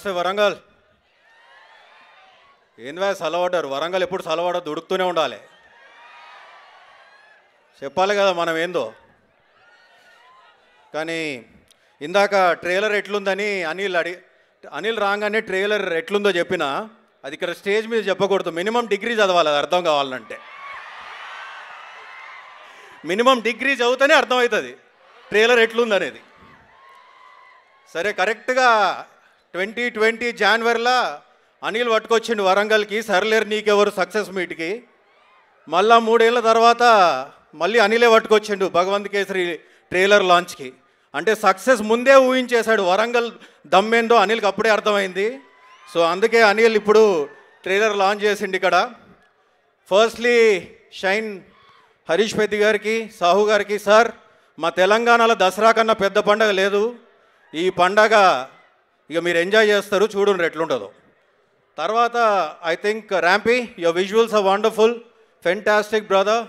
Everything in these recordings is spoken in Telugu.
నమస్తే వరంగల్ ఏందా సలవడ్డారు వరంగల్ ఎప్పుడు సలవడ దొడుకుతూనే ఉండాలి చెప్పాలి కదా మనం ఏందో కానీ ఇందాక ట్రైలర్ ఎట్లుందని అనిల్ అడి అనిల్ రాగానే ట్రైలర్ ఎట్లుందో చెప్పినా అది ఇక్కడ స్టేజ్ మీద చెప్పకూడదు మినిమం డిగ్రీ చదవాలి అది అర్థం కావాలంటే మినిమం డిగ్రీ చదివితేనే అర్థమవుతుంది ట్రైలర్ ఎట్లుందనేది సరే కరెక్ట్గా ట్వంటీ ట్వంటీ జాన్వరిలో అనిల్ పట్టుకొచ్చిండు వరంగల్కి సర్లేరు నీకెవరు సక్సెస్ మీట్కి మళ్ళా మూడేళ్ళ తర్వాత మళ్ళీ అనిలే పట్టుకొచ్చిండు భగవంత్ కేసరి ట్రైలర్ లాంచ్కి అంటే సక్సెస్ ముందే ఊహించేశాడు వరంగల్ దమ్మేందో అనిల్కి అప్పుడే అర్థమైంది సో అందుకే అనిల్ ఇప్పుడు ట్రైలర్ లాంచ్ చేసిండు ఇక్కడ ఫస్ట్లీ షైన్ హరీష్ పెద్ది గారికి సాహు గారికి సార్ మా తెలంగాణలో దసరా కన్నా పెద్ద పండగ లేదు ఈ పండగ ఇక మీరు ఎంజాయ్ చేస్తారు చూడండి ఎట్లుండదు తర్వాత I think Rampy your visuals are wonderful fantastic brother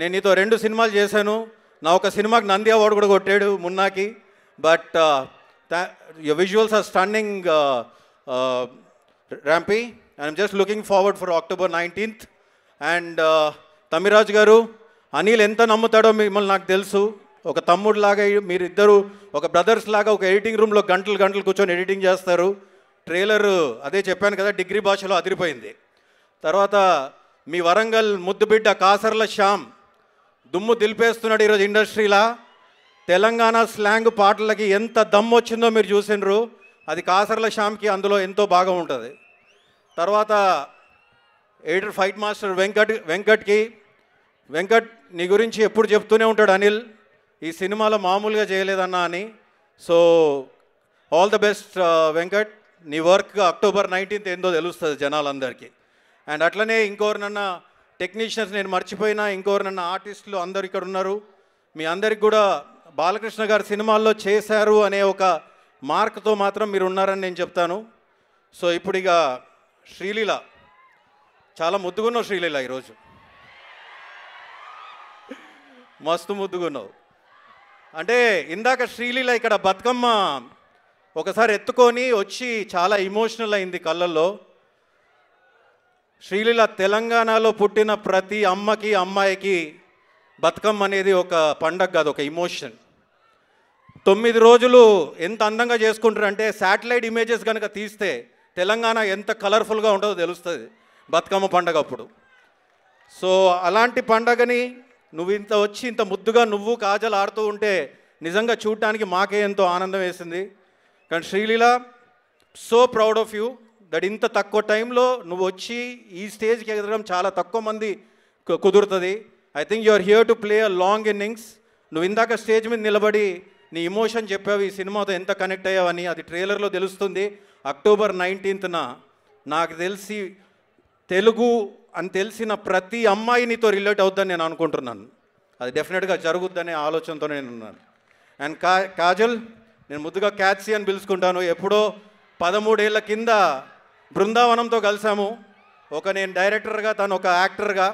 నేను నీతో రెండు సినిమాలు చేశాను నా ఒక సినిమాకి నంది అవార్డు కూడా కొట్టాడు మున్నాకి but your visuals are standing Rampy I'm just looking forward for October nineteenth and Tammiraj garu Anil ఎంత నమ్ముతాడో మిమ్మల్ని నాకు తెలుసు ఒక తమ్ముడు లాగా మీరిద్దరూ ఒక బ్రదర్స్ లాగా ఒక ఎడిటింగ్ రూమ్లో గంటలు గంటలు కూర్చొని ఎడిటింగ్ చేస్తారు ట్రైలర్ అదే చెప్పాను కదా డిగ్రీ భాషలో అదిరిపోయింది తర్వాత మీ వరంగల్ ముద్దుబిడ్డ కాసర్ల శ్యామ్ దుమ్ము దిలిపేస్తున్నాడు ఈరోజు ఇండస్ట్రీలా తెలంగాణ స్లాంగ్ పాటలకి ఎంత దమ్ము వచ్చిందో మీరు చూసినరు అది కాసర్ల శ్యామ్కి అందులో ఎంతో బాగా ఉంటుంది తర్వాత ఎడిటర్ ఫైట్ మాస్టర్ వెంకట్ వెంకట్కి వెంకట్ నీ గురించి ఎప్పుడు చెప్తూనే ఉంటాడు అనిల్ ఈ సినిమాలో మామూలుగా చేయలేదన్నా అని so all the best Venkat నీ వర్క్ అక్టోబర్ నైన్టీన్త్ ఏందో తెలుస్తుంది జనాలందరికీ అండ్ అట్లనే ఇంకోరినన్నా టెక్నీషియన్స్ నేను మర్చిపోయినా ఇంకోరినన్నా ఆర్టిస్టులు అందరు ఇక్కడ ఉన్నారు మీ అందరికి కూడా బాలకృష్ణ గారు సినిమాల్లో చేశారు అనే ఒక మార్క్తో మాత్రం మీరు ఉన్నారని నేను చెప్తాను సో ఇప్పుడు ఇక శ్రీలీల చాలా ముద్దుగున్నావు శ్రీలీల ఈరోజు మస్తు ముద్దుగున్నావు అంటే ఇందాక శ్రీలీల ఇక్కడ బతుకమ్మ ఒకసారి ఎత్తుకొని వచ్చి చాలా ఇమోషనల్ అయింది కళ్ళల్లో శ్రీలీల తెలంగాణలో పుట్టిన ప్రతి అమ్మకి అమ్మాయికి బతుకమ్మ అనేది ఒక పండగ కాదు ఒక ఇమోషన్ తొమ్మిది రోజులు ఎంత అందంగా చేసుకుంటారంటే శాటిలైట్ ఇమేజెస్ కనుక తీస్తే తెలంగాణ ఎంత కలర్ఫుల్గా ఉంటుందో తెలుస్తుంది బతుకమ్మ పండగ అప్పుడు సో అలాంటి పండగని నువ్వు ఇంత వచ్చి ఇంత ముద్దుగా నువ్వు కాజల్ ఆడుతూ ఉంటే నిజంగా చూడటానికి మాకే ఎంతో ఆనందం వేసింది కానీ Sreeleela so proud of you that ఇంత తక్కువ టైంలో నువ్వు వచ్చి ఈ స్టేజ్కి ఎదగడం చాలా తక్కువ మంది కుదురుతుంది I think you are here to play a long innings నువ్వు ఇందాక స్టేజ్ మీద నిలబడి నీ ఇమోషన్ చెప్పావు ఈ సినిమాతో ఎంత కనెక్ట్ అయ్యావని అది ట్రైలర్లో తెలుస్తుంది అక్టోబర్ నైన్టీన్త్న నాకు తెలిసి తెలుగు అని తెలిసిన ప్రతి అమ్మాయి నీతో రిలేట్ అవుద్దని నేను అనుకుంటున్నాను అది డెఫినెట్గా జరుగుద్దనే ఆలోచనతో నేను ఉన్నాను అండ్ కా కాజల్ నేను ముద్దుగా క్యాట్సీ అని పిలుచుకుంటాను ఎప్పుడో పదమూడేళ్ల కింద బృందావనంతో కలిసాము ఒక నేను డైరెక్టర్గా తను ఒక యాక్టర్గా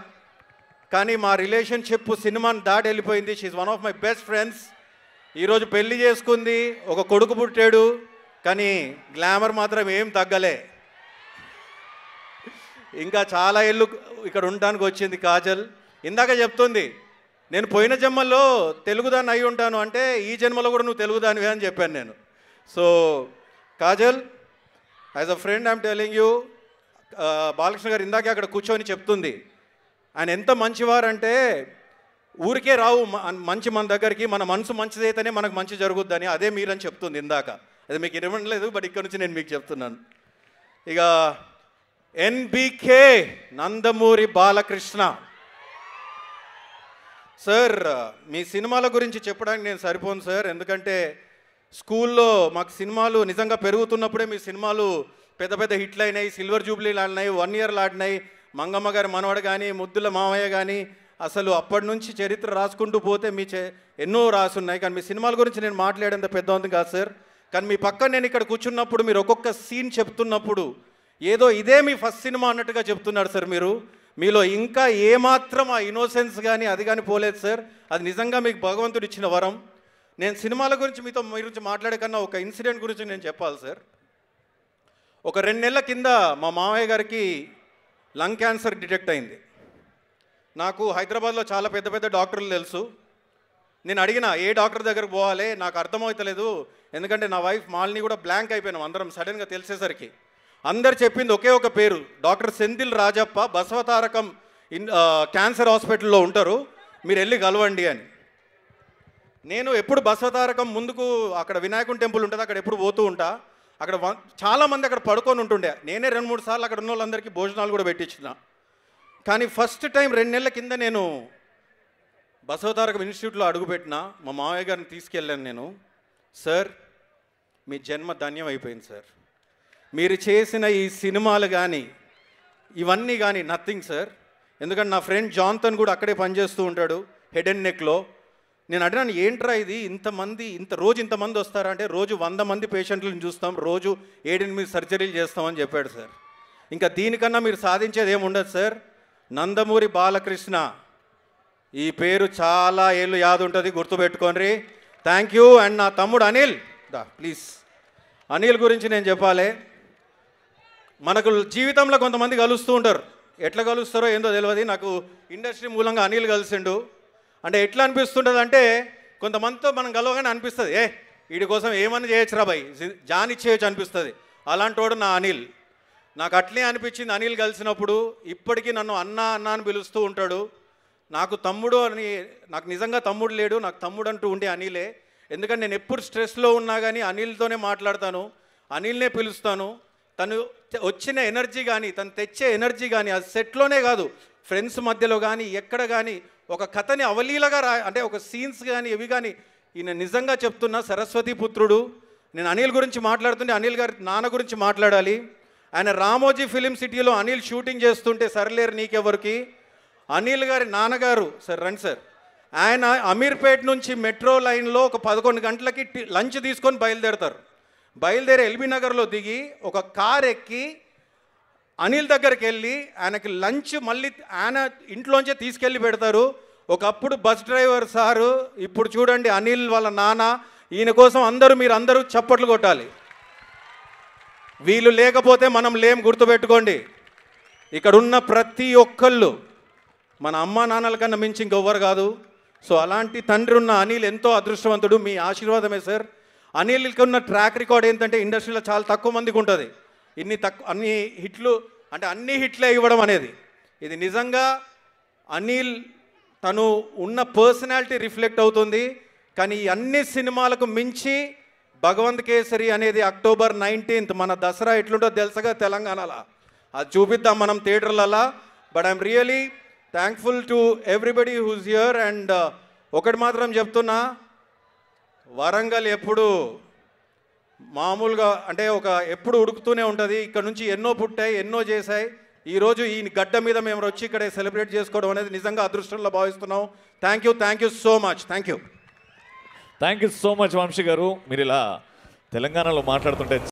కానీ మా రిలేషన్షిప్ సినిమాని దాటి వెళ్ళిపోయింది she one of my best friends ఈరోజు పెళ్లి చేసుకుంది ఒక కొడుకు పుట్టాడు కానీ గ్లామర్ మాత్రం ఏం తగ్గలే ఇంకా చాలా ఇల్లు ఇక్కడ ఉండడానికి వచ్చింది కాజల్ ఇందాక చెప్తుంది నేను పోయిన జన్మలో తెలుగుదాన్ని అయి ఉంటాను అంటే ఈ జన్మలో కూడా నువ్వు తెలుగుదానివే అని చెప్పాను నేను so Kajal as a friend I'm telling you Balakrishna garu ఇందాకే అక్కడ కూర్చొని చెప్తుంది ఆయన ఎంత మంచివారంటే ఊరికే రావు మంచి మన దగ్గరికి మన మనసు మంచిదైతేనే మనకు మంచి జరుగుద్దని అదే మీరని చెప్తుంది ఇందాక అది మీకు ఇవ్వడం లేదు బట్ ఇక్కడ నుంచి నేను మీకు చెప్తున్నాను ఇక ఎన్బికే నందమూరి బాలకృష్ణ సార్ మీ సినిమాల గురించి చెప్పడానికి నేను సరిపోను సార్ ఎందుకంటే స్కూల్లో మాకు సినిమాలు నిజంగా పెరుగుతున్నప్పుడే మీ సినిమాలు పెద్ద పెద్ద హిట్లు అయినాయి సిల్వర్ జూబ్లీలు ఆడినాయి వన్ ఇయర్లు ఆడినాయి మంగమ్మ గారి మనవడు కానీ ముద్దుల మామయ్య కానీ అసలు అప్పటి నుంచి చరిత్ర రాసుకుంటూ పోతే మీ చె ఎన్నో రాసున్నాయి కానీ మీ సినిమాల గురించి నేను మాట్లాడేంత పెద్ద ఉంది కాదు సార్ కానీ మీ పక్కన నేను ఇక్కడ కూర్చున్నప్పుడు మీరు ఒక్కొక్క సీన్ చెప్తున్నప్పుడు ఏదో ఇదే మీ ఫస్ట్ సినిమా అన్నట్టుగా చెప్తున్నారు సార్ మీరు మీలో ఇంకా ఏమాత్రం ఆ ఇన్నోసెన్స్ కానీ అది కానీ పోలేదు సార్ అది నిజంగా మీకు భగవంతుడు ఇచ్చిన వరం నేను సినిమాల గురించి మీతో మీ గురించి మాట్లాడే ఒక ఇన్సిడెంట్ గురించి నేను చెప్పాలి సార్ ఒక రెండు నెలల కింద మా మామయ్య గారికి లంగ్ క్యాన్సర్ డిటెక్ట్ అయింది నాకు హైదరాబాద్లో చాలా పెద్ద పెద్ద డాక్టర్లు తెలుసు నేను అడిగిన ఏ డాక్టర్ దగ్గరకు పోవాలి నాకు అర్థమవుతలేదు ఎందుకంటే నా వైఫ్ మాల్ని కూడా బ్లాంక్ అయిపోయినాం అందరం సడన్గా తెలిసేసరికి అందరు చెప్పింది ఒకే ఒక పేరు doctor Senthil Rajappa Basavatarakam in cancer హాస్పిటల్లో ఉంటారు మీరు వెళ్ళి కలవండి అని నేను ఎప్పుడు బసవతారకం ముందుకు అక్కడ వినాయకుని టెంపుల్ ఉంటుంది అక్కడ ఎప్పుడు పోతూ ఉంటా అక్కడ చాలామంది అక్కడ పడుకొని ఉంటుండే నేనే రెండు మూడు సార్లు అక్కడ ఉన్న వాళ్ళందరికీ భోజనాలు కూడా పెట్టించిన కానీ ఫస్ట్ టైం రెండు నెలల కింద నేను బసవతారకం ఇన్స్టిట్యూట్లో అడుగుపెట్టిన మా మావయ్య గారిని తీసుకెళ్ళాను నేను సార్ మీ జన్మ ధన్యం అయిపోయింది సార్ మీరు చేసిన ఈ సినిమాలు కానీ ఇవన్నీ కానీ నథింగ్ సార్ ఎందుకంటే నా ఫ్రెండ్ జాన్తన్ కూడా అక్కడే పనిచేస్తూ ఉంటాడు హెడ్ అండ్ నెక్లో నేను అడిగినాను ఏంట్రా ఇది ఇంతమంది ఇంత రోజు ఇంతమంది వస్తారా అంటే రోజు వంద మంది పేషెంట్లను చూస్తాం రోజు ఏడెనిమిది సర్జరీలు చేస్తామని చెప్పాడు సార్ ఇంకా దీనికన్నా మీరు సాధించేది ఏముండదు సార్ నందమూరి బాలకృష్ణ ఈ పేరు చాలా ఏళ్ళు యాదుంటుంది గుర్తుపెట్టుకోండి థ్యాంక్ యూ అండ్ నా తమ్ముడు అనిల్ దా ప్లీజ్ అనిల్ గురించి నేను చెప్పాలి మనకు జీవితంలో కొంతమంది కలుస్తూ ఉంటారు ఎట్లా కలుస్తారో ఏందో తెలియదు నాకు ఇండస్ట్రీ మూలంగా అనిల్ కలిసిండు అంటే ఎట్లా అనిపిస్తుంటుంది అంటే కొంతమందితో మనం కలవగానే అనిపిస్తుంది ఏ వీడి కోసం ఏమన్నా చేయొచ్చు రా భయ్ జాన్ ఇచ్చేయచ్చు అనిపిస్తుంది అలాంటోడు నా అనిల్ నాకు అట్లే అనిపించింది అనిల్ కలిసినప్పుడు ఇప్పటికీ నన్ను అన్న అన్న అని పిలుస్తూ ఉంటాడు నాకు తమ్ముడు అని నాకు నిజంగా తమ్ముడు లేడు నాకు తమ్ముడు అంటూ ఉండే అనిలే ఎందుకంటే నేను ఎప్పుడు స్ట్రెస్లో ఉన్నా కానీ అనిల్తోనే మాట్లాడతాను అనిల్నే పిలుస్తాను తను వచ్చిన ఎనర్జీ కానీ తను తెచ్చే ఎనర్జీ కానీ అది సెట్లోనే కాదు ఫ్రెండ్స్ మధ్యలో కానీ ఎక్కడ కానీ ఒక కథని అవలీలగా రా అంటే ఒక సీన్స్ కానీ ఇవి కానీ ఈయన నిజంగా చెప్తున్నా సరస్వతి పుత్రుడు నేను అనిల్ గురించి మాట్లాడుతుంటే అనిల్ గారి నాన్న గురించి మాట్లాడాలి ఆయన రామోజీ ఫిలిం సిటీలో అనిల్ షూటింగ్ చేస్తుంటే సరలేరు నీకెవరికి అనిల్ గారి నాన్నగారు సార్ రండి సార్ ఆయన అమీర్పేట్ నుంచి మెట్రో లైన్లో ఒక పదకొండు గంటలకి లంచ్ తీసుకొని బయలుదేరతారు బయలుదేరి ఎల్బీ నగర్లో దిగి ఒక కార్ ఎక్కి అనిల్ దగ్గరికి వెళ్ళి ఆయనకి లంచ్ మళ్ళీ ఆయన ఇంట్లోంచే తీసుకెళ్ళి పెడతారు ఒకప్పుడు బస్ డ్రైవర్ సారు ఇప్పుడు చూడండి అనిల్ వాళ్ళ నాన్న ఈయన కోసం అందరూ మీరు అందరూ చప్పట్లు కొట్టాలి వీళ్ళు లేకపోతే మనం లేం గుర్తుపెట్టుకోండి ఇక్కడ ఉన్న ప్రతి ఒక్కళ్ళు మన అమ్మ నాన్నల కన్నా మించి ఇంకెవ్వరు కాదు సో అలాంటి తండ్రి ఉన్న అనిల్ ఎంతో అదృష్టవంతుడు మీ ఆశీర్వాదమే సార్ అనిల్కి ఉన్న ట్రాక్ రికార్డ్ ఏంటంటే ఇండస్ట్రీలో చాలా తక్కువ మందికి ఉంటుంది ఇన్ని తక్కువ అన్ని హిట్లు అంటే అన్ని హిట్లే ఇవ్వడం అనేది ఇది నిజంగా అనిల్ తను ఉన్న పర్సనాలిటీ రిఫ్లెక్ట్ అవుతుంది కానీ అన్ని సినిమాలకు మించి భగవంత్ కేసరి అనేది అక్టోబర్ నైన్టీన్త్ మన దసరా ఎట్లుంటో తెలుసగా తెలంగాణలో అది చూపిద్దాం మనం థియేటర్లలో but I'm really thankful to everybody who's here and ఒకటి మాత్రం చెప్తున్నా వరంగల్ ఎప్పుడు మామూలుగా అంటే ఒక ఎప్పుడు ఉడుకుతూనే ఉంటుంది ఇక్కడ నుంచి ఎన్నో పుట్టాయి ఎన్నో చేశాయి ఈరోజు ఈ గడ్డ మీద మేము వచ్చి ఇక్కడ సెలబ్రేట్ చేసుకోవడం అనేది నిజంగా అదృష్టంలో భావిస్తున్నాం thank you thank you so much thank you thank you so much Vamshi garu మీరు ఇలా తెలంగాణలో మాట్లాడుతుంటే